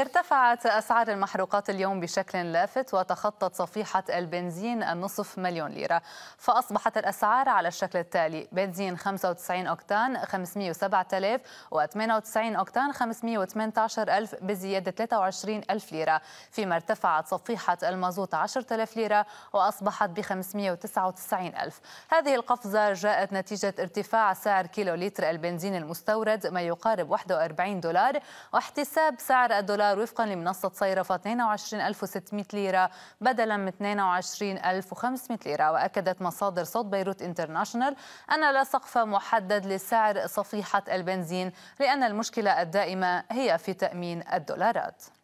ارتفعت أسعار المحروقات اليوم بشكل لافت وتخطت صفيحة البنزين النصف مليون ليرة فأصبحت الأسعار على الشكل التالي بنزين 95 أكتان 507000 و98 أكتان 518000 بزيادة 23000 ليرة فيما ارتفعت صفيحة المازوت 10000 ليرة وأصبحت ب 599000 هذه القفزة جاءت نتيجة ارتفاع سعر كيلو لتر البنزين المستورد ما يقارب 41 دولار واحتساب سعر الدولار دولار وفقا لمنصة صيرفة 22600 ليرة بدلا من 22500 ليرة وأكدت مصادر صوت بيروت انترناشونال أن لا سقف محدد لسعر صفيحة البنزين لأن المشكلة الدائمة هي في تأمين الدولارات